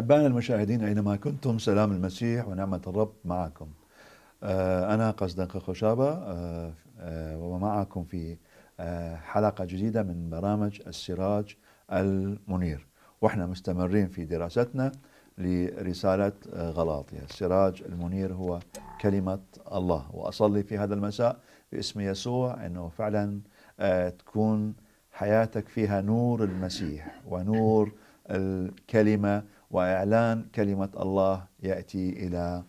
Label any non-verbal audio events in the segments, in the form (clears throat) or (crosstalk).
أحبائنا المشاهدين أينما كنتم سلام المسيح ونعمة الرب معكم آه، أنا قصدك خشابة آه، آه، ومعكم في حلقة جديدة من برامج السراج المنير وإحنا مستمرين في دراستنا لرسالة غلاطية السراج المنير هو كلمة الله وأصلي في هذا المساء باسم يسوع أنه فعلا تكون حياتك فيها نور المسيح ونور الكلمة وإعلان كلمة الله يأتي إلى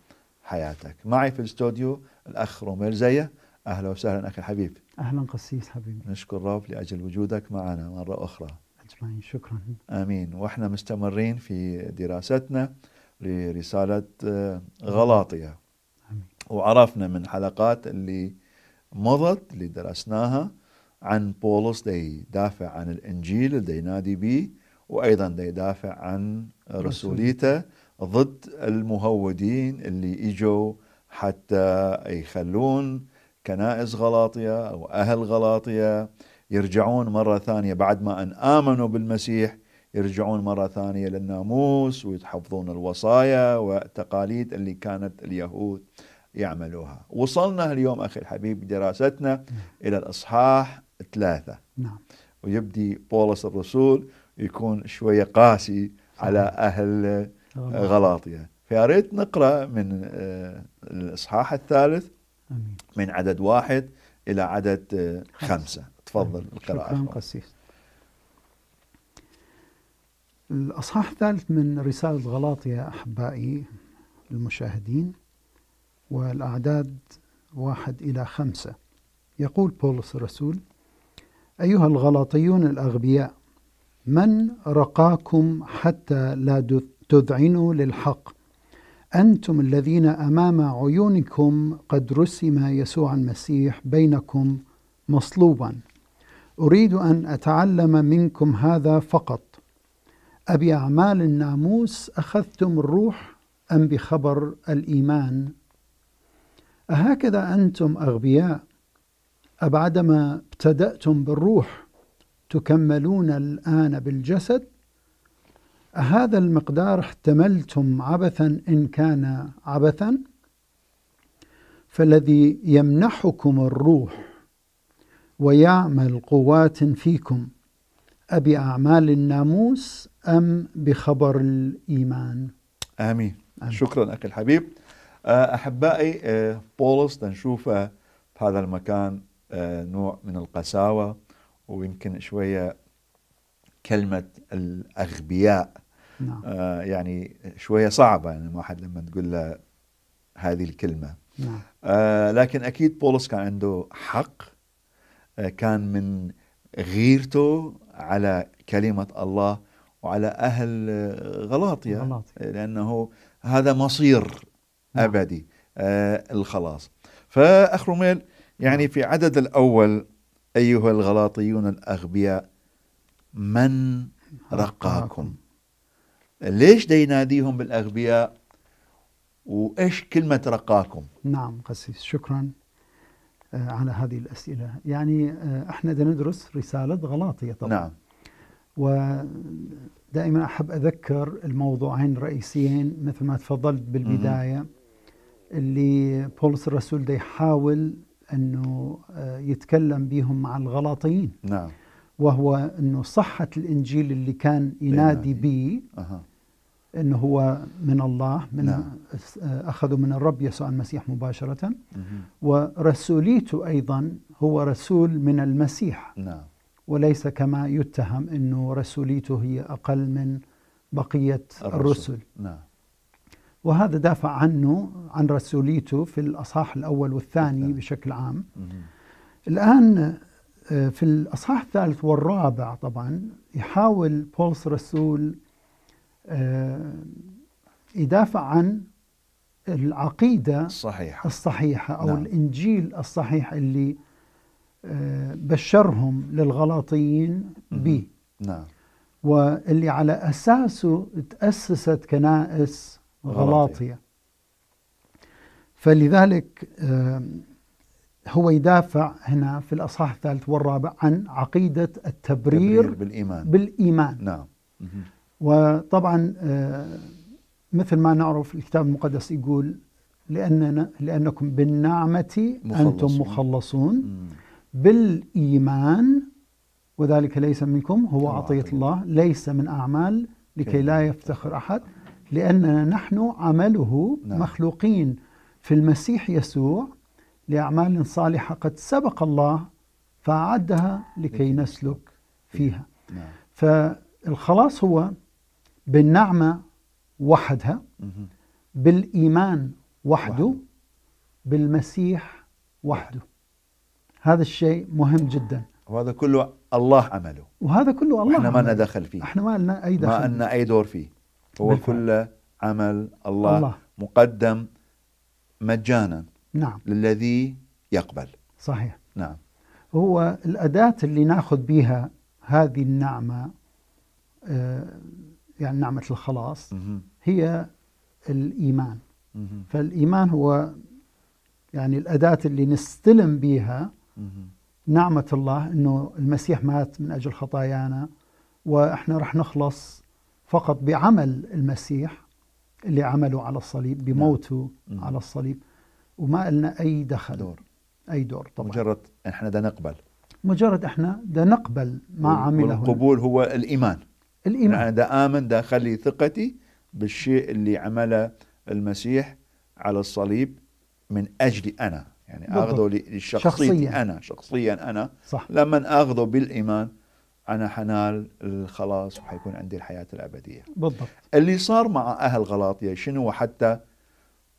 حياتك معي في الاستوديو الأخ روميل زيه أهلا وسهلا أخي الحبيب أهلا قسيس حبيبي نشكر رب لأجل وجودك معنا مرة أخرى أجمعين شكرا آمين وإحنا مستمرين في دراستنا لرسالة آه، غلاطية آمين. وعرفنا من حلقات اللي مضت اللي درسناها عن بولس دي دافع عن الإنجيل اللي ينادي به وايضا يدافع عن رسوليته ضد المهودين اللي اجوا حتى يخلون كنائس غلاطيه او اهل غلاطيه يرجعون مره ثانيه بعد ما ان امنوا بالمسيح يرجعون مره ثانيه للناموس ويتحفظون الوصايا والتقاليد اللي كانت اليهود يعملوها وصلنا اليوم أخي الحبيب بدراستنا نعم. إلى الإصحاح ثلاثة نعم. ويبدي بولس الرسول يكون شويه قاسي على اهل غلاطيا فياريت نقرا من آه، الاصحاح الثالث من عدد واحد الى عدد آه، خمسه تفضل طيب، القراءه قسيس الاصحاح الثالث من رساله غلاطيا احبائي المشاهدين والاعداد واحد الى خمسه يقول بولس الرسول ايها الغلاطيون الاغبياء من رقاكم حتى لا تذعنوا للحق أنتم الذين أمام عيونكم قد رسم يسوع المسيح بينكم مصلوبا أريد أن أتعلم منكم هذا فقط أبي أعمال الناموس أخذتم الروح أم بخبر الإيمان أهكذا أنتم أغبياء أبعدما ابتدأتم بالروح تكملون الآن بالجسد أهذا المقدار احتملتم عبثا إن كان عبثا فالذي يمنحكم الروح ويعمل قوات فيكم أعمال الناموس أم بخبر الإيمان آمين, آمين. شكرا أخي الحبيب آه، أحبائي آه، بولس نشوف آه، في هذا المكان نوع من القساوة ويمكن شويه كلمه الاغبياء نعم. آه يعني شويه صعبه يعني الواحد لما تقول له هذه الكلمه نعم. آه لكن اكيد بولس كان عنده حق آه كان من غيرته على كلمه الله وعلى اهل غلاطيا غلاطيا لانه هذا مصير نعم. ابدي آه الخلاص فاخروميل يعني نعم. في عدد الاول أيها الغلاطيون الأغبياء من رقاكم ليش ده يناديهم بالأغبياء وإيش كلمة رقاكم نعم قسيس شكرا آه، على هذه الأسئلة يعني آه، احنا ندرس رسالة غلاطية طبعا نعم ودائما أحب أذكر الموضوعين الرئيسيين مثل ما تفضلت بالبداية اللي بولس الرسول ده يحاول أنه آه، يتكلم بهم مع الغلاطيين نعم وهو أنه صحة الإنجيل اللي كان ينادي به أه. أنه هو من الله من نعم. آه، أخذه من الرب يسوع المسيح مباشرة مه. ورسوليته أيضا هو رسول من المسيح نعم وليس كما يتهم أنه رسوليته هي أقل من بقية الرسل, الرسل. نعم وهذا دافع عنه عن رسوليته في الأصحاح الأول والثاني بشكل عام الآن آه، في الأصحاح الثالث والرابع طبعا يحاول بولس رسول آه، يدافع عن العقيدة الصحيحة, الصحيحة أو نعم. الإنجيل الصحيح اللي آه، بشرهم للغلاطيين به نعم واللي على أساسه تأسست كنائس غلاطية فلذلك آه، هو يدافع هنا في الأصحاح الثالث والرابع عن عقيدة التبرير بالإيمان بالإيمان نعم وطبعا آه، مثل ما نعرف الكتاب المقدس يقول لأننا لأنكم بالنعمة أنتم مخلصون بالإيمان وذلك ليس منكم هو عطية الله ليس من أعمال لكي لا يفتخر أحد لأننا نحن عمله نعم. مخلوقين في المسيح يسوع لأعمال صالحة قد سبق الله فأعدها لكي نسلك فيها نعم. فالخلاص هو بالنعمة وحدها بالإيمان وحده بالمسيح وحده هذا الشيء مهم جدا وهذا كله الله عمله وهذا كله الله احنا ما لنا دخل فيه احنا ما لنا اي دخل ما لنا اي دور فيه هو بالفعل. كل عمل الله, الله مقدم مجانا نعم للذي يقبل صحيح نعم هو الأداة اللي ناخذ بها هذه النعمة آه، يعني نعمة الخلاص هي الإيمان فالإيمان هو يعني الأداة اللي نستلم بها نعمة الله أنه المسيح مات من أجل خطايانا وإحنا رح نخلص فقط بعمل المسيح اللي عمله على الصليب نعم. بموته نعم. على الصليب وما لنا أي دخل دور أي دور طبعا مجرد إحنا بدنا نقبل مجرد إحنا بدنا نقبل ما عمله والقبول هو الإيمان الإيمان أنا يعني دا آمن دا أخلي ثقتي بالشيء اللي عمله المسيح على الصليب من أجلي أنا يعني أخذه لشخصيتي شخصياً. أنا شخصيا أنا صح. لما أخذه بالإيمان انا حنال الخلاص وحيكون عندي الحياه الابديه بالضبط اللي صار مع اهل غلاطيا يعني شنو حتى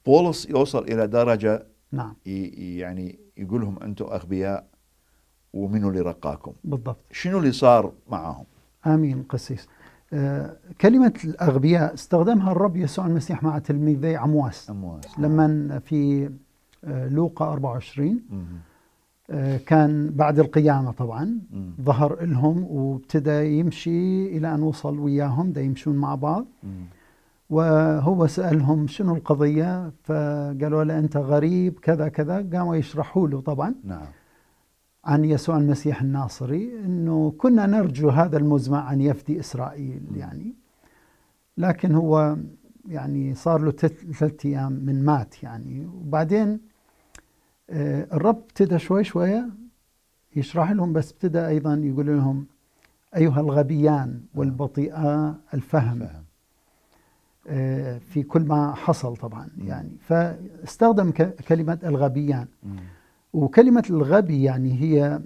بولس يوصل الى درجه نعم يعني يقول لهم انتم اغبياء ومنو اللي رقاكم بالضبط شنو اللي صار معهم امين قسيس آه كلمة الأغبياء استخدمها الرب يسوع المسيح مع تلميذي عمواس عمواس لما في آه، لوقا 24 مم. آه، كان بعد القيامة طبعا م. ظهر لهم وابتدى يمشي إلى أن وصل وياهم دا يمشون مع بعض م. وهو سألهم شنو القضية فقالوا له أنت غريب كذا كذا قاموا يشرحوا له طبعا نعم. عن يسوع المسيح الناصري أنه كنا نرجو هذا المزمع أن يفدي إسرائيل م. يعني لكن هو يعني صار له ثلاث أيام من مات يعني وبعدين آه، الرب ابتدى شوي شوية يشرح لهم بس ابتدى أيضا يقول لهم أيها الغبيان آه. والبطيئة الفهم آه، في كل ما حصل طبعا يعني فاستخدم كلمة الغبيان وكلمة الغبي يعني هي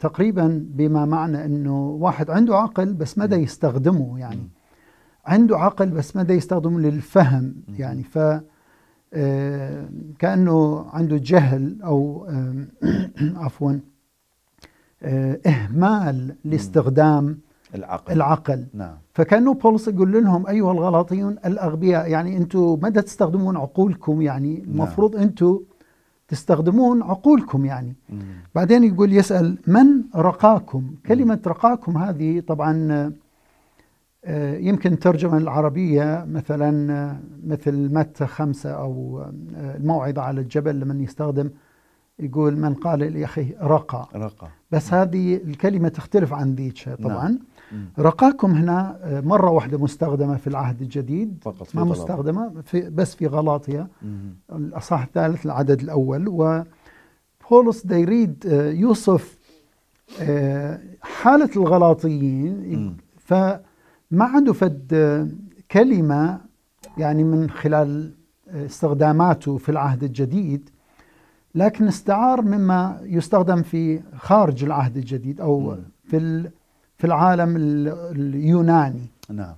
تقريبا بما معنى أنه واحد عنده عقل بس مدى يستخدمه يعني عنده عقل بس مدى يستخدمه للفهم يعني ف آه، كأنه عنده جهل أو آه، (clears throat) عفوا آه، إهمال لاستخدام العقل العقل نعم. فكانه بولس يقول لهم ايها الغلاطيون الاغبياء يعني انتم مدى تستخدمون عقولكم يعني نعم. المفروض نعم. انتم تستخدمون عقولكم يعني مم. بعدين يقول يسال من رقاكم كلمه مم. رقاكم هذه طبعا آه، يمكن الترجمة العربية مثلا آه، مثل متى خمسة أو آه، الموعظة على الجبل لمن يستخدم يقول من قال لأخيه رقى رقى بس نعم. هذه الكلمة تختلف عن ذيك نعم. طبعا رقاكم هنا مرة واحدة مستخدمة في العهد الجديد فقط في ما غلط. مستخدمة في بس في غلاطيا الأصح الثالث العدد الأول وبولس دا يريد يوصف حالة الغلاطيين ف ما عنده فد كلمة يعني من خلال استخداماته في العهد الجديد لكن استعار مما يستخدم في خارج العهد الجديد أو في في العالم اليوناني نعم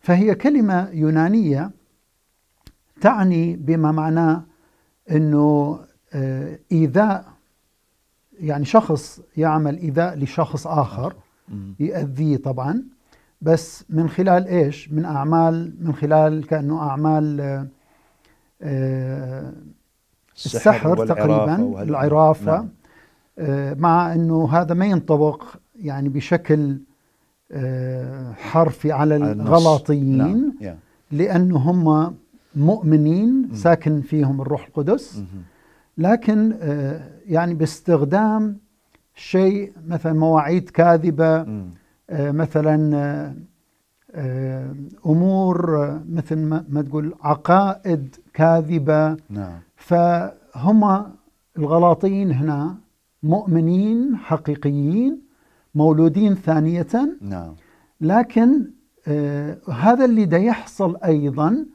فهي كلمة يونانية تعني بما معناه أنه إيذاء آه، يعني شخص يعمل إيذاء لشخص آخر يؤذيه طبعا بس من خلال ايش من اعمال من خلال كانه اعمال آه، آه، السحر تقريبا العرافه نعم. آه، مع انه هذا ما ينطبق يعني بشكل حرفي على, الغلاطيين نعم. لانه هم مؤمنين ساكن فيهم الروح القدس لكن يعني باستخدام شيء مثلا مواعيد كاذبه آه، مثلا آه، آه، امور مثل ما تقول عقائد كاذبه نعم. فهم الغلاطيين هنا مؤمنين حقيقيين مولودين ثانيه نعم. لكن هذا اللي دا يحصل ايضا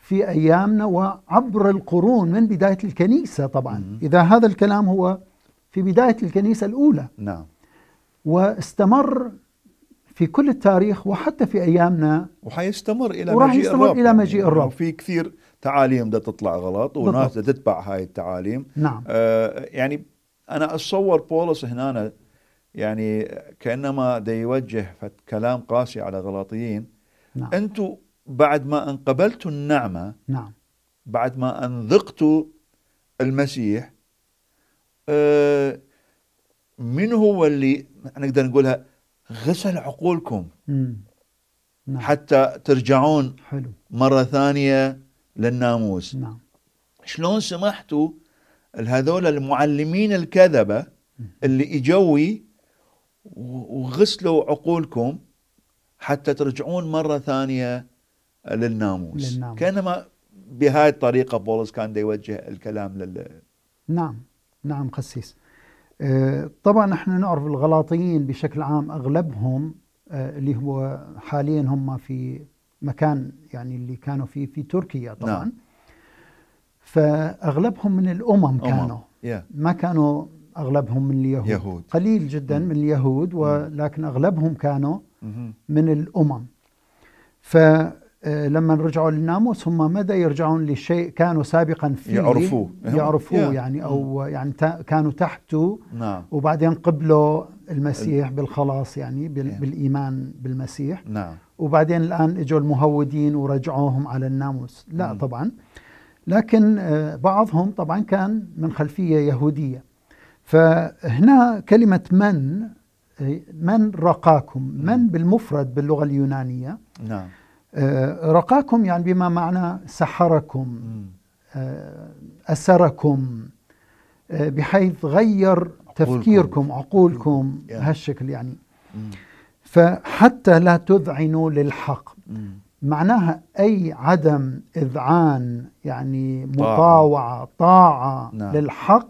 في ايامنا وعبر القرون من بدايه الكنيسه طبعا اذا هذا الكلام هو في بدايه الكنيسه الاولى نعم واستمر في كل التاريخ وحتى في ايامنا وحيستمر الى وراح مجيء يستمر الرب الى مجيء يعني الرب يعني في كثير تعاليم بدها تطلع غلط وناس بدها تتبع هاي التعاليم نعم آه يعني انا اتصور بولس هنا يعني كانما دا يوجه كلام قاسي على غلاطيين نعم. انتم بعد ما ان قبلتوا النعمه نعم بعد ما ان ذقتوا المسيح آه من هو اللي نقدر نقولها غسل عقولكم مم. نعم. حتى ترجعون حلو. مرة ثانية للناموس نعم. شلون سمحتوا لهذول المعلمين الكذبة اللي اجوي وغسلوا عقولكم حتى ترجعون مرة ثانية للناموس, للناموس. كأنما بهاي الطريقة بولس كان يوجه الكلام لل نعم نعم خسيس آه، طبعا نحن نعرف الغلاطيين بشكل عام اغلبهم آه، اللي هو حاليا هم في مكان يعني اللي كانوا فيه في تركيا طبعا نعم. فاغلبهم من الامم أمم. كانوا yeah. ما كانوا اغلبهم من اليهود يهود. قليل جدا من اليهود ولكن اغلبهم كانوا من الامم ف آه، لما رجعوا للناموس هم مدى يرجعون لشيء كانوا سابقا فيه يعرفوه يعرفوه يعني او يعني كانوا تحته نعم وبعدين قبلوا المسيح بالخلاص يعني بالايمان بالمسيح نعم وبعدين الان اجوا المهودين ورجعوهم على الناموس لا طبعا لكن آه، بعضهم طبعا كان من خلفيه يهوديه فهنا كلمه من آه، من رقاكم من بالمفرد باللغه اليونانيه نعم آه، رقاكم يعني بما معنى سحركم آه، أسركم آه، بحيث غير تفكيركم عقولكم يعني. هالشكل يعني فحتى لا تذعنوا للحق معناها أي عدم إذعان يعني مطاوعة طاعة نعم. للحق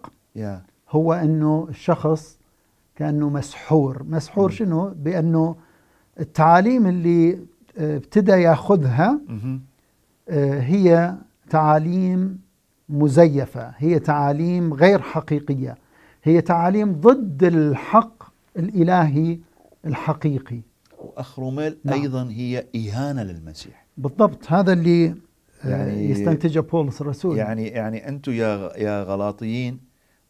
هو أنه الشخص كأنه مسحور مسحور شنو بأنه التعاليم اللي ابتدى ياخذها آه، هي تعاليم مزيفه هي تعاليم غير حقيقيه هي تعاليم ضد الحق الالهي الحقيقي روميل نعم. ايضا هي اهانه للمسيح بالضبط هذا اللي آه، يعني يستنتجه بولس الرسول يعني يعني انتم يا يا غلاطيين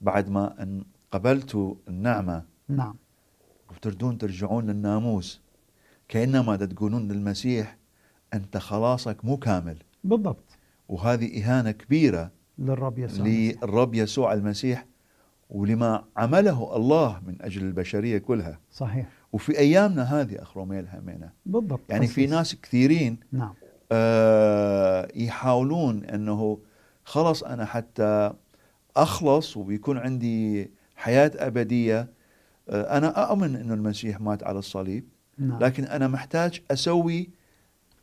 بعد ما ان قبلتوا النعمه نعم وتردون ترجعون للناموس كانما تقولون للمسيح انت خلاصك مو كامل بالضبط وهذه اهانه كبيره للرب يسوع للرب يسوع المسيح ولما عمله الله من اجل البشريه كلها صحيح وفي ايامنا هذه اخ روميل همينه بالضبط يعني في ناس كثيرين نعم آه يحاولون انه خلص انا حتى اخلص وبيكون عندي حياه ابديه آه انا اؤمن انه المسيح مات على الصليب نعم. لكن انا محتاج اسوي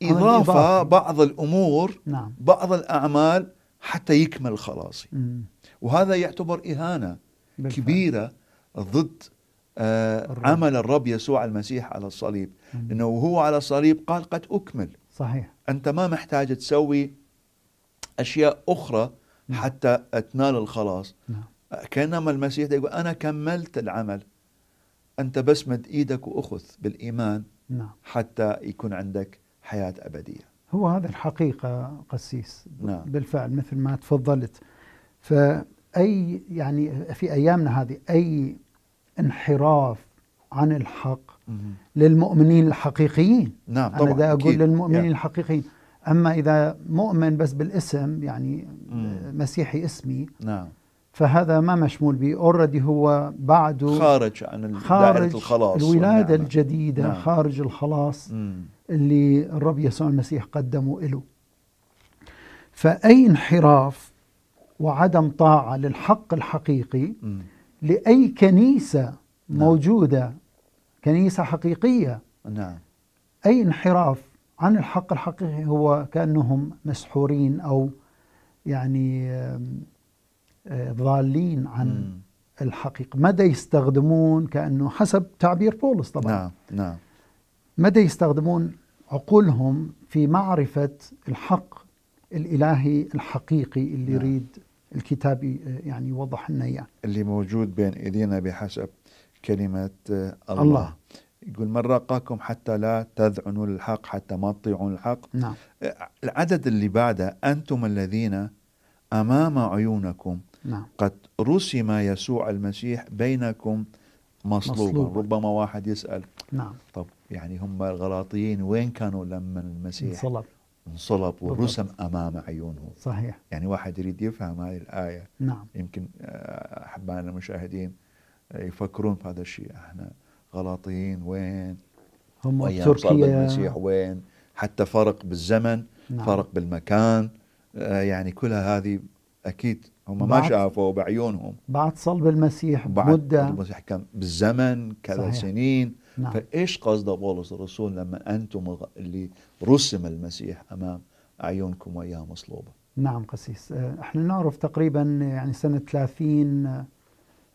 اضافه إضافة. بعض الامور نعم. بعض الاعمال حتى يكمل خلاصي مم. وهذا يعتبر اهانه بالفعل. كبيره ضد آه عمل الرب يسوع المسيح على الصليب مم. انه وهو على الصليب قال قد اكمل صحيح انت ما محتاج تسوي اشياء اخرى مم. نعم. حتى تنال الخلاص نعم. كانما المسيح يقول انا كملت العمل أنت بس مد إيدك وأخذ بالإيمان نعم. حتى يكون عندك حياة أبدية هو هذا الحقيقة قسيس نعم. بالفعل مثل ما تفضلت فأي يعني في أيامنا هذه أي انحراف عن الحق مم. للمؤمنين الحقيقيين نعم أنا طبعا أنا أقول أكيد. للمؤمنين يعني. الحقيقيين أما إذا مؤمن بس بالاسم يعني مم. مسيحي اسمي نعم فهذا ما مشمول به اوريدي هو بعده خارج عن خارج الخلاص الولاده والنعمة. نعم. الجديده نعم. خارج الخلاص مم. اللي الرب يسوع المسيح قدمه له فاي انحراف وعدم طاعه للحق الحقيقي مم. لاي كنيسه نعم. موجوده كنيسه حقيقيه نعم اي انحراف عن الحق الحقيقي هو كانهم مسحورين او يعني آه، ضالين عن الحقيقة مدى يستخدمون كأنه حسب تعبير بولس طبعا نعم نعم مدى يستخدمون عقولهم في معرفة الحق الإلهي الحقيقي اللي نعم. يريد الكتاب آه، يعني يوضح لنا إياه اللي موجود بين إيدينا بحسب كلمة آه، الله, الله. يقول من رقاكم حتى لا تذعنوا للحق حتى ما تطيعون الحق نعم. العدد اللي بعده أنتم الذين أمام عيونكم نعم. قد رسم يسوع المسيح بينكم مصلوبا مصلوب. ربما واحد يسأل نعم. طب يعني هم الغلاطيين وين كانوا لما المسيح انصلب انصلب ورسم بالضبط. أمام عيونه صحيح يعني واحد يريد يفهم هذه الآية نعم. يمكن آه، أحبائنا المشاهدين آه، يفكرون في هذا الشيء احنا غلاطيين وين هم تركيا المسيح وين حتى فرق بالزمن نعم. فرق بالمكان آه، يعني كل هذه أكيد هم ما شافوا بعيونهم بعد صلب المسيح بعد مدة المسيح كان بالزمن كذا صحيح. سنين نعم. فإيش قصد بولس الرسول لما أنتم اللي رسم المسيح أمام أعينكم وإياه مصلوبة نعم قسيس آه، احنا نعرف تقريبا يعني سنة 30 آه،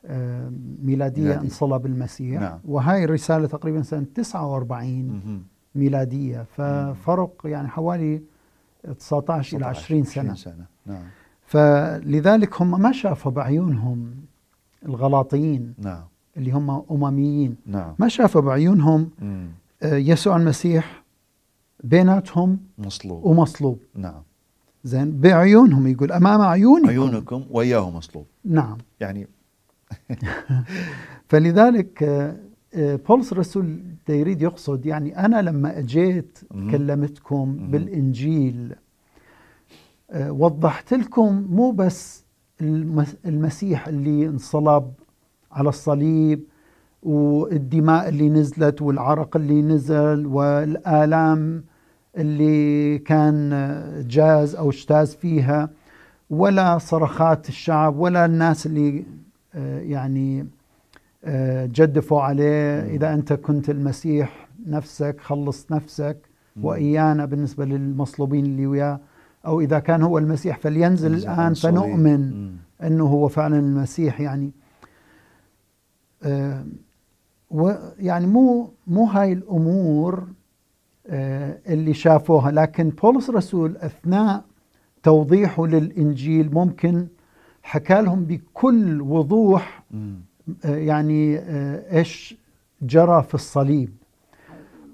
آه، ميلادية ميلادي. انصلب المسيح نعم. وهاي الرسالة تقريبا سنة 49 ميلادية ففرق يعني حوالي 19 إلى 20 سنة, سنة. نعم. فلذلك هم ما شافوا بعيونهم الغلاطيين نعم اللي هم أمميين نعم ما شافوا بعيونهم آه، يسوع المسيح بيناتهم مصلوب ومصلوب نعم زين بعيونهم يقول امام عيونكم عيونكم وياه مصلوب نعم يعني (laughs) فلذلك آه، آه، بولس الرسول يريد يقصد يعني انا لما اجيت كلمتكم بالانجيل آه، وضحت لكم مو بس المسيح اللي انصلب على الصليب والدماء اللي نزلت والعرق اللي نزل والآلام اللي كان جاز أو اجتاز فيها ولا صرخات الشعب ولا الناس اللي آه، يعني آه، جدفوا عليه إذا أنت كنت المسيح نفسك خلص نفسك وإيانا بالنسبة للمصلوبين اللي وياه أو إذا كان هو المسيح فلينزل الآن فنؤمن أنه هو فعلا المسيح يعني آه، ويعني مو مو هاي الأمور آه، اللي شافوها لكن بولس رسول أثناء توضيحه للإنجيل ممكن حكى لهم بكل وضوح آه، يعني إيش جرى في الصليب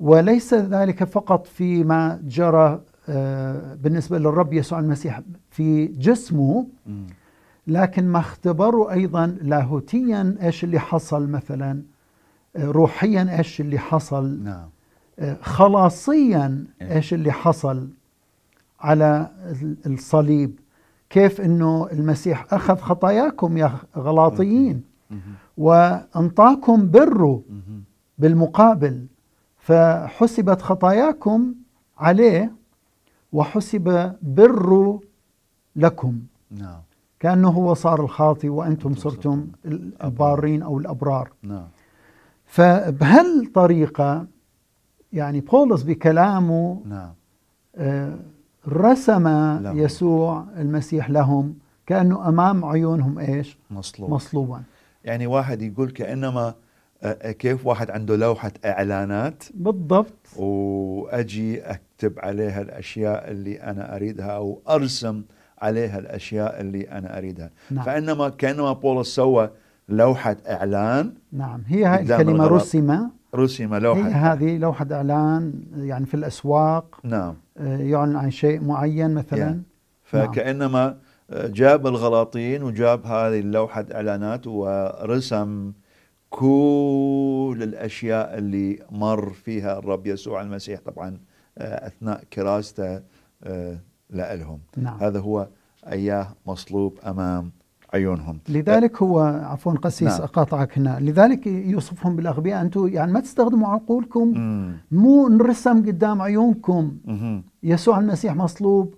وليس ذلك فقط فيما جرى آه، بالنسبة للرب يسوع المسيح في جسمه لكن ما اختبروا أيضا لاهوتيا إيش اللي حصل مثلا آه، روحيا إيش اللي حصل نعم. آه، خلاصيا إيه. إيش اللي حصل على الصليب كيف أنه المسيح أخذ خطاياكم يا غلاطيين وأنطاكم بره بالمقابل فحسبت خطاياكم عليه وحسب بر لكم نعم كأنه هو صار الخاطي وأنتم صرتم البارين أو الأبرار نعم فبهالطريقة يعني بولس بكلامه نعم آه، رسم لهم. يسوع المسيح لهم كأنه أمام عيونهم إيش مصلوب مصلوبا يعني واحد يقول كأنما آه، آه، كيف واحد عنده لوحة إعلانات بالضبط وأجي اكتب عليها الاشياء اللي انا اريدها او ارسم عليها الاشياء اللي انا اريدها نعم. فانما كانما بولس سوى لوحه اعلان نعم هي الكلمه رسمه رسمه لوحه هي هذه لوحه اعلان يعني في الاسواق نعم آه، يعلن عن شيء معين مثلا يعني. نعم. فكانما آه، جاب الغلاطين وجاب هذه اللوحه اعلانات ورسم كل الاشياء اللي مر فيها الرب يسوع المسيح طبعا آه، أثناء كراسته آه، لهم نعم. هذا هو أياه مصلوب أمام عيونهم لذلك هو عفوا قسيس نعم. اقاطعك هنا لذلك يوصفهم بالاغبياء انتم يعني ما تستخدموا عقولكم مم. مو نرسم قدام عيونكم مم. يسوع المسيح مصلوب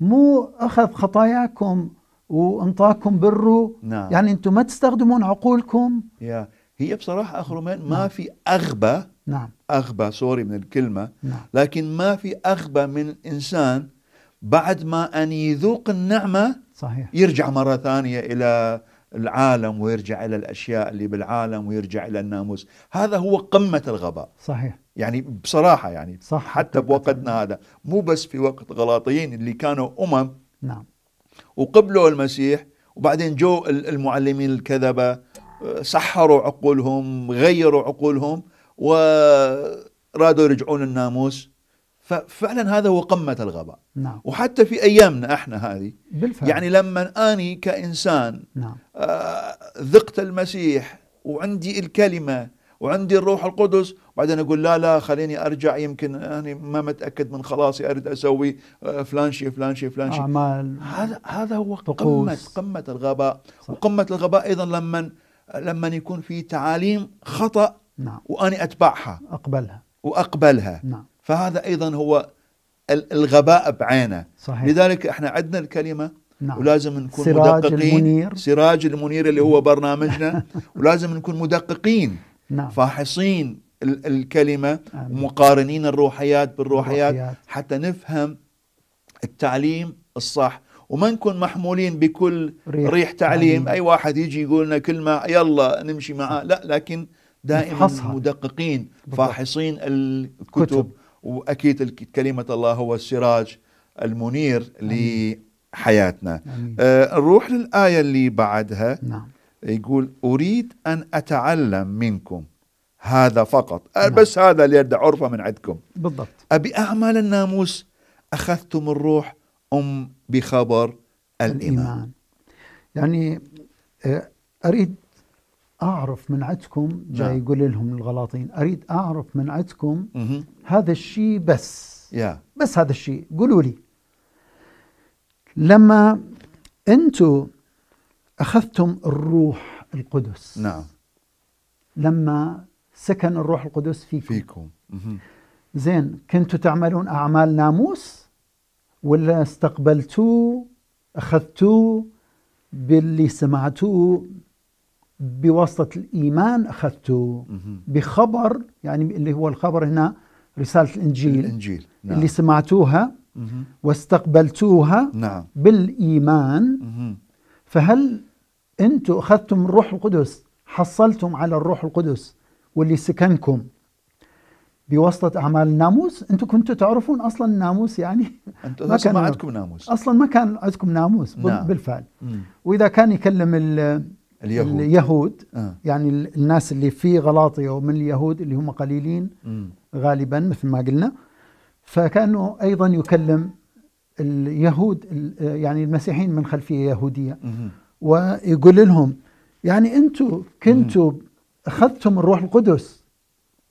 مو اخذ خطاياكم وانطاكم بره نعم. يعني انتم ما تستخدمون عقولكم يا. هي بصراحه اخر ما نعم. في اغبى نعم أغبى سوري من الكلمة نعم. لكن ما في أغبى من الإنسان بعد ما أن يذوق النعمة صحيح. يرجع مرة ثانية إلى العالم ويرجع إلى الأشياء اللي بالعالم ويرجع إلى الناموس هذا هو قمة الغباء صحيح يعني بصراحة يعني صح حتى بوقتنا هذا مو بس في وقت غلاطيين اللي كانوا أمم نعم وقبلوا المسيح وبعدين جو المعلمين الكذبة آه، سحروا عقولهم غيروا عقولهم ورادوا يرجعون الناموس ففعلا هذا هو قمة الغباء نعم. وحتى في أيامنا احنا هذه بالفعل. يعني لما أني كإنسان نعم. آه ذقت المسيح وعندي الكلمة وعندي الروح القدس بعدين أقول لا لا خليني أرجع يمكن أنا ما متأكد من خلاصي أريد أسوي آه، فلان شيء فلان شيء فلان آه، شيء أعمال هذا هذا هو قمة قمة الغباء صح. وقمة الغباء أيضا لما لما يكون في تعاليم خطأ نعم واني أتبعها أقبلها وأقبلها نعم فهذا أيضا هو الغباء بعينه صحيح. لذلك احنا عندنا الكلمة نعم. ولازم نكون سراج مدققين المنير. سراج المنير اللي هو برنامجنا (laughs) ولازم نكون مدققين نعم. فاحصين الكلمة آمين. ومقارنين الروحيات بالروحيات حتى نفهم التعليم الصح وما نكون محمولين بكل ريح, ريح تعليم آمين. أي واحد يجي يقولنا كلمة يلا نمشي معاه لا لكن دائما مدققين فاحصين الكتب واكيد كلمه الله هو السراج المنير لحياتنا آه، نروح للايه اللي بعدها نعم. يقول اريد ان اتعلم منكم هذا فقط آه، نعم. بس هذا اللي ارد عرفه من عندكم بالضبط ابي اعمال الناموس اخذتم الروح ام بخبر الايمان, الإيمان. يعني آه، اريد اعرف من عندكم جاي نعم. يقول لهم الغلاطين اريد اعرف من عندكم هذا الشيء بس yeah. بس هذا الشيء قولوا لي لما انتم اخذتم الروح القدس نعم لما سكن الروح القدس فيكم فيكم زين كنتوا تعملون اعمال ناموس ولا استقبلتوه اخذتوه باللي سمعتوه بواسطة الإيمان أخذته بخبر يعني اللي هو الخبر هنا رسالة الإنجيل, الإنجيل. نعم. اللي سمعتوها واستقبلتوها نعم. بالإيمان فهل أنتم أخذتم الروح القدس حصلتم على الروح القدس واللي سكنكم بواسطة أعمال الناموس أنتم كنتوا تعرفون أصلا الناموس يعني أنتوا ما كان عندكم ناموس أصلا ما كان عندكم ناموس نعم. بالفعل مم. وإذا كان يكلم اليهود, اليهود آه. يعني الناس اللي في غلاطية ومن اليهود اللي هم قليلين م. غالبا مثل ما قلنا فكأنه أيضا يكلم اليهود يعني المسيحيين من خلفية يهودية م. ويقول لهم يعني أنتم كنتوا أخذتم الروح القدس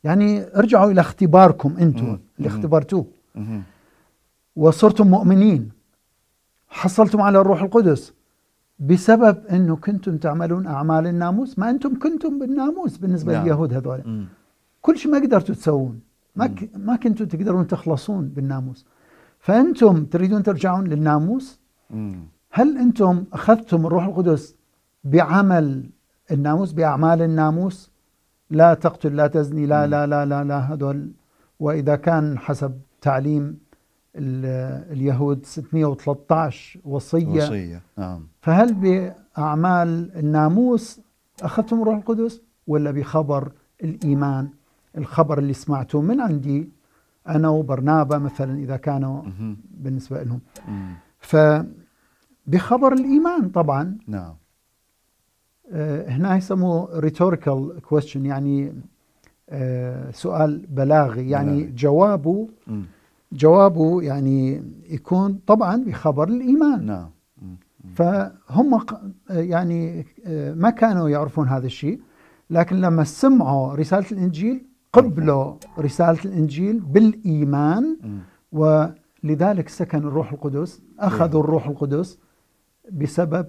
يعني ارجعوا إلى اختباركم أنتم اللي اختبرتوه وصرتم مؤمنين حصلتم على الروح القدس بسبب انه كنتم تعملون اعمال الناموس ما انتم كنتم بالناموس بالنسبه نعم. لليهود هذول كل شيء ما قدرتوا تسوون ما ك... ما كنتوا تقدرون تخلصون بالناموس فانتم تريدون ترجعون للناموس مم. هل انتم اخذتم الروح القدس بعمل الناموس باعمال الناموس لا تقتل لا تزني لا مم. لا لا لا لا هذول واذا كان حسب تعليم اليهود 613 وصية, وصية. نعم. فهل بأعمال الناموس أخذتم الروح القدس ولا بخبر الإيمان الخبر اللي سمعته من عندي أنا وبرنابا مثلا إذا كانوا مه. بالنسبة لهم ف بخبر الإيمان طبعا نعم آه، هنا يسموه ريتوريكال كويشن يعني آه، سؤال بلاغي يعني بلاغي. جوابه مه. جوابه يعني يكون طبعا بخبر الإيمان نعم فهم يعني آه، ما كانوا يعرفون هذا الشيء لكن لما سمعوا رسالة الإنجيل قبلوا رسالة الإنجيل بالإيمان ولذلك سكن الروح القدس أخذوا إيه. الروح القدس بسبب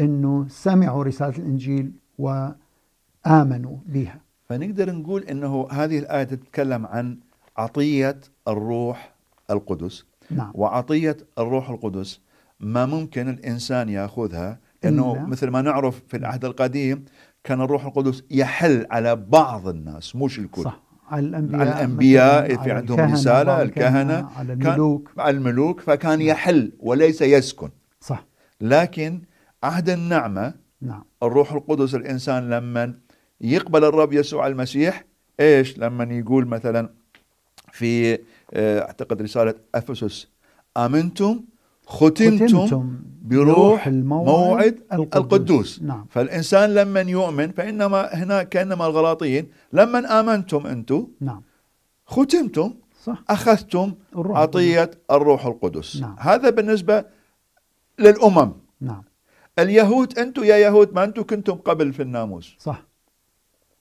أنه سمعوا رسالة الإنجيل وآمنوا بها فنقدر نقول أنه هذه الآية تتكلم عن عطية الروح القدس نعم. وعطية الروح القدس ما ممكن الإنسان يأخذها لأنه نعم. مثل ما نعرف في العهد القديم كان الروح القدس يحل على بعض الناس مش الكل صح. على الأنبياء, على الأنبياء في عندهم رسالة الكهنة على الملوك على الملوك فكان نعم. يحل وليس يسكن صح لكن عهد النعمة نعم. الروح القدس الإنسان لما يقبل الرب يسوع المسيح إيش لما يقول مثلا في آه، اعتقد رساله افسس امنتم ختمتم, ختمتم بروح الموعد, موعد القدوس. القدوس نعم. فالإنسان لما يؤمن فإنما هنا كأنما الغلاطيين لما آمنتم أنتم نعم. ختمتم صح. أخذتم الروح عطية الروح القدس نعم. هذا بالنسبة للأمم نعم. اليهود أنتم يا يهود ما أنتم كنتم قبل في الناموس صح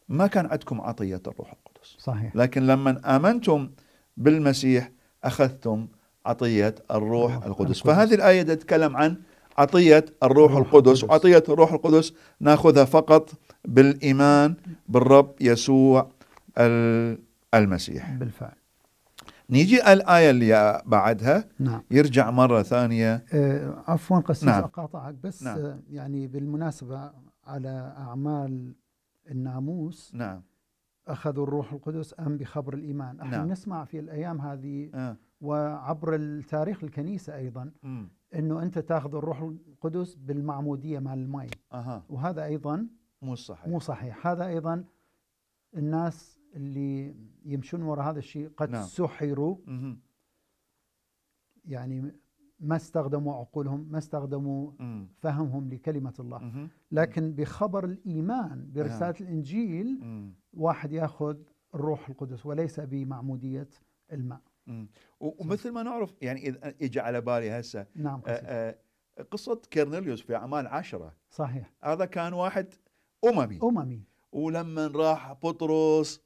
ما كان عندكم عطية الروح القدس صحيح. لكن لما آمنتم بالمسيح أخذتم عطية الروح نعم، القدس نعم، فهذه الآية تتكلم عن عطية الروح القدس وعطية الروح القدس ناخذها فقط بالإيمان بالرب يسوع المسيح بالفعل نيجي الآية اللي بعدها نعم. يرجع مرة ثانية آه عفوا قسيس نعم. أقاطعك بس نعم. آه، يعني بالمناسبة على أعمال الناموس نعم أخذوا الروح القدس أم بخبر الإيمان نعم. احنا نسمع في الأيام هذه آه. وعبر التاريخ الكنيسة أيضا أنه أنت تأخذ الروح القدس بالمعمودية مع الماء أه. وهذا أيضا مو صحيح مو صحيح هذا أيضا الناس اللي يمشون وراء هذا الشيء قد نعم. سحروا مم. يعني ما استخدموا عقولهم ما استخدموا مم. فهمهم لكلمة الله مم. لكن بخبر الإيمان برسالة الإنجيل واحد ياخذ الروح القدس وليس بمعموديه الماء ومثل ما نعرف يعني اذا اجى على بالي هسه نعم آه، آه، قصة. كيرنيليوس في اعمال عشرة صحيح هذا كان واحد اممي اممي ولما راح بطرس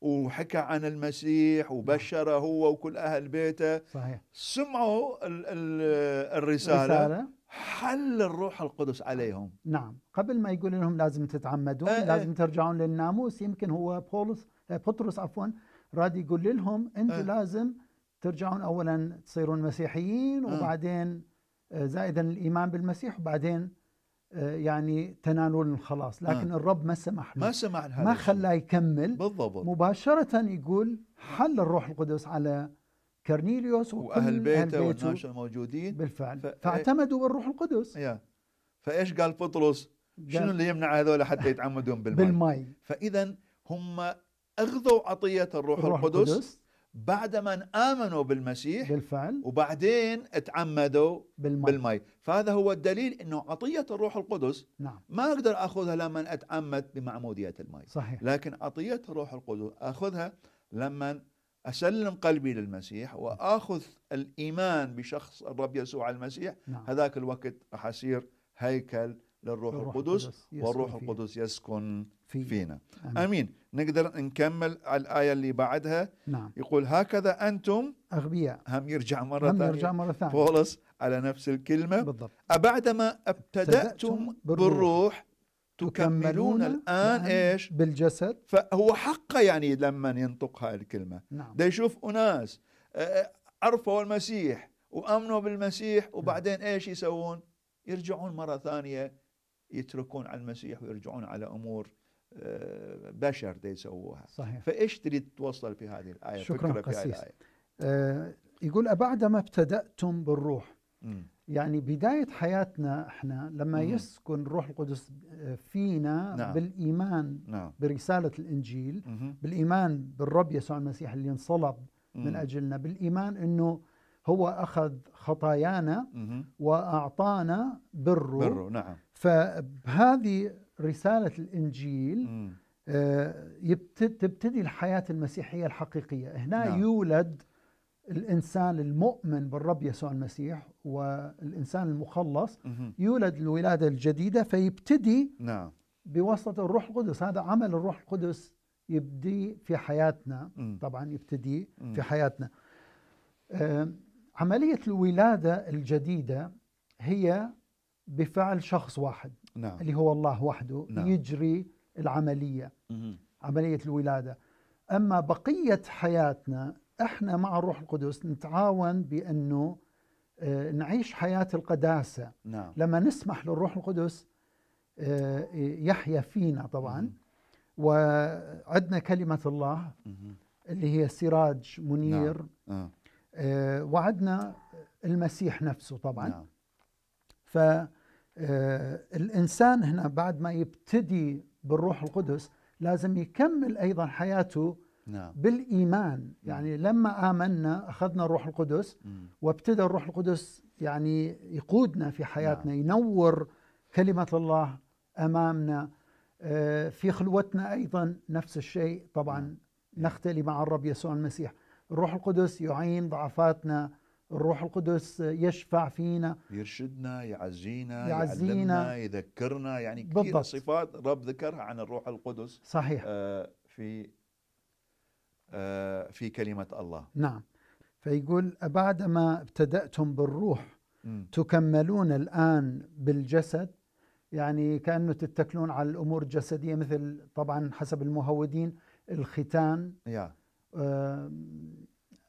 وحكى عن المسيح وبشره هو وكل اهل بيته صحيح سمعوا الـ الـ الرساله, الرسالة. حل الروح القدس عليهم نعم قبل ما يقول لهم لازم تتعمدون آه لازم ترجعون للناموس يمكن هو بولس إيه، بطرس عفوا راد يقول لهم انتم آه لازم ترجعون اولا تصيرون مسيحيين إيه. وبعدين زائدا الايمان بالمسيح وبعدين يعني تنالون الخلاص لكن آه. الرب ما سمح له ما سمح له ما خلاه يكمل بالضبط مباشرة يقول حل الروح القدس على كرنيليوس واهل بيته والناس الموجودين بالفعل ف... فاعتمدوا بالروح القدس يا. فايش قال بطرس؟ شنو اللي يمنع هذول حتى يتعمدون بالماء؟ بالماء فاذا هم اخذوا عطيه الروح, الروح القدس, القدس بعدما امنوا بالمسيح بالفعل وبعدين اتعمدوا بالماء, بالماء فهذا هو الدليل انه عطيه الروح القدس نعم ما اقدر اخذها لما اتعمد بمعموديه الماء صحيح لكن عطيه الروح القدس اخذها لما أسلم قلبي للمسيح وأخذ الإيمان بشخص الرب يسوع المسيح نعم. هذاك الوقت راح أصير هيكل للروح القدس, القدس والروح فيه. القدس يسكن فيه. فينا آمين. أمين نقدر نكمل على الآية اللي بعدها نعم. يقول هكذا أنتم أغبياء هم يرجع مرة هم يرجع مرة ثانية بولس على نفس الكلمة بالضبط أبعدما ابتدأتم بالروح, بالروح تكملون الآن نعم إيش بالجسد فهو حقه يعني لما ينطق هاي الكلمة نعم. يشوف أناس آه، آه، عرفوا المسيح وأمنوا بالمسيح نعم. وبعدين إيش يسوون يرجعون مرة ثانية يتركون على المسيح ويرجعون على أمور آه، بشر دي يسووها صحيح. فإيش تريد توصل في هذه الآية شكرا فكرة قسيس في هذه الآية؟ آه يقول أبعدما ابتدأتم بالروح يعني بداية حياتنا احنا لما مم. يسكن الروح القدس آه، فينا نعم. بالإيمان نعم. برسالة الإنجيل مم. بالإيمان بالرب يسوع المسيح اللي انصلب مم. من أجلنا بالإيمان أنه هو أخذ خطايانا مم. وأعطانا بره, بره. نعم. فبهذه رسالة الإنجيل آه تبتدي الحياة المسيحية الحقيقية هنا نعم. يولد الإنسان المؤمن بالرب يسوع المسيح والإنسان المخلص يولد الولادة الجديدة فيبتدي نعم بواسطة الروح القدس هذا عمل الروح القدس يبدي في حياتنا طبعا يبتدي في حياتنا عملية الولادة الجديدة هي بفعل شخص واحد نعم. اللي هو الله وحده نعم. يجري العملية عملية الولادة أما بقية حياتنا احنا مع الروح القدس نتعاون بانه آه، نعيش حياه القداسه نعم. لما نسمح للروح القدس آه، يحيا فينا طبعا وعدنا كلمه الله اللي هي سراج منير نعم. آه. وعدنا المسيح نفسه طبعا نعم. فالانسان هنا بعد ما يبتدي بالروح القدس لازم يكمل ايضا حياته نعم. بالإيمان يعني لما آمنا أخذنا الروح القدس وابتدى الروح القدس يعني يقودنا في حياتنا نعم. ينور كلمة الله أمامنا آه، في خلوتنا أيضا نفس الشيء طبعا نعم. نختلي مع الرب يسوع المسيح الروح القدس يعين ضعفاتنا الروح القدس يشفع فينا يرشدنا يعزينا يعزينا يعلمنا يذكرنا يعني كثير بالضبط. صفات رب ذكرها عن الروح القدس صحيح آه، في آه، في كلمة الله نعم فيقول بعدما ابتدأتم بالروح م. تكملون الآن بالجسد يعني كأنه تتكلون على الأمور الجسدية مثل طبعا حسب المهودين الختان yeah. آه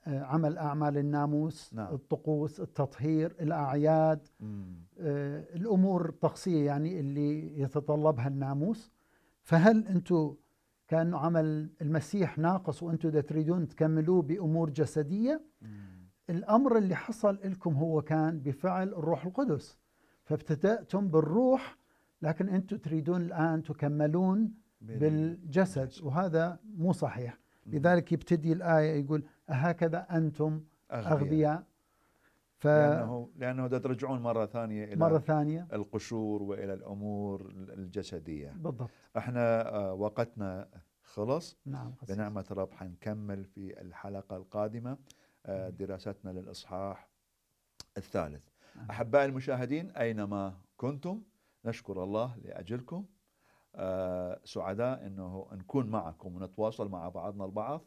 عمل أعمال الناموس نعم. الطقوس التطهير الأعياد آه الأمور الطقسية يعني اللي يتطلبها الناموس فهل أنتم كانه عمل المسيح ناقص وانتم اذا تريدون تكملوه بامور جسديه الامر اللي حصل لكم هو كان بفعل الروح القدس فابتداتم بالروح لكن انتم تريدون الان تكملون بالجسد وهذا مو صحيح لذلك يبتدي الايه يقول هكذا انتم اغبياء ف... لانه لانه دا ترجعون مره ثانيه الى مره ثانيه القشور والى الامور الجسديه بالضبط احنا آه، وقتنا خلص نعم خصيص. بنعمه رب حنكمل في الحلقه القادمه آه، نعم. دراستنا للاصحاح الثالث نعم. احبائي المشاهدين اينما كنتم نشكر الله لاجلكم آه، سعداء انه نكون معكم ونتواصل مع بعضنا البعض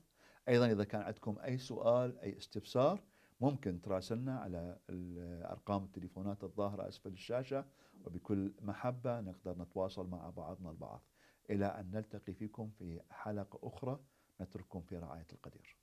ايضا اذا كان عندكم اي سؤال اي استفسار ممكن تراسلنا على أرقام التليفونات الظاهرة أسفل الشاشة وبكل محبة نقدر نتواصل مع بعضنا البعض إلى أن نلتقي فيكم في حلقة أخرى نترككم في رعاية القدير